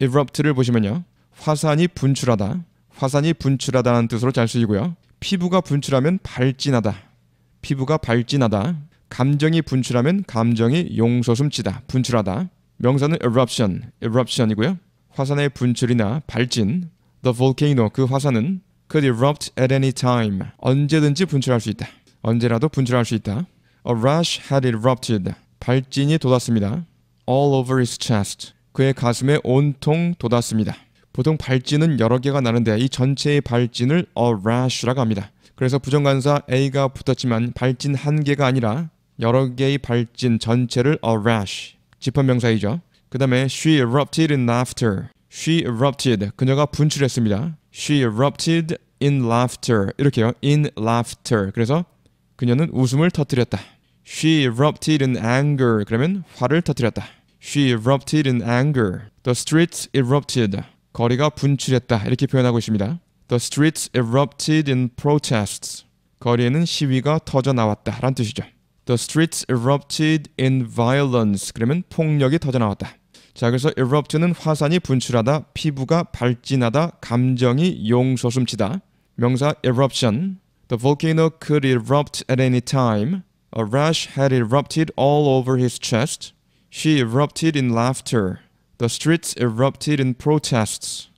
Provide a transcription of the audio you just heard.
erupt를 보시면요. 화산이 분출하다. 화산이 분출하다는 뜻으로 잘 쓰이고요. 피부가 분출하면 발진하다. 피부가 발진하다. 감정이 분출하면 감정이 용서숨치다. 분출하다. 명사는 eruption, eruption이고요. 화산의 분출이나 발진, the volcano 그 화산은 could erupt at any time 언제든지 분출할 수 있다. 언제라도 분출할 수 있다. A rush had erupted. 발진이 돋았습니다. All over his chest. 그의 가슴에 온통 돋았습니다. 보통 발진은 여러 개가 나는데 이 전체의 발진을 a rash라고 합니다. 그래서 부정관사 a가 붙었지만 발진 한 개가 아니라 여러 개의 발진 전체를 a rash 집합명사이죠. 그 다음에 she erupted in laughter. she erupted 그녀가 분출했습니다. she erupted in laughter 이렇게요. in laughter 그래서 그녀는 웃음을 터뜨렸다. she erupted in anger 그러면 화를 터뜨렸다. She erupted in anger. The streets erupted. 거리가 분출했다. 이렇게 표현하고 있습니다. The streets erupted in protests. 거리에는 시위가 터져 나왔다. 라는 뜻이죠. The streets erupted in violence. 그러면 폭력이 터져 나왔다. 자, 그래서 erupt는 화산이 분출하다, 피부가 발진하다, 감정이 용솟음치다. 명사 eruption. The volcano could erupt at any time. A rash had erupted all over his chest. She erupted in laughter. The streets erupted in protests.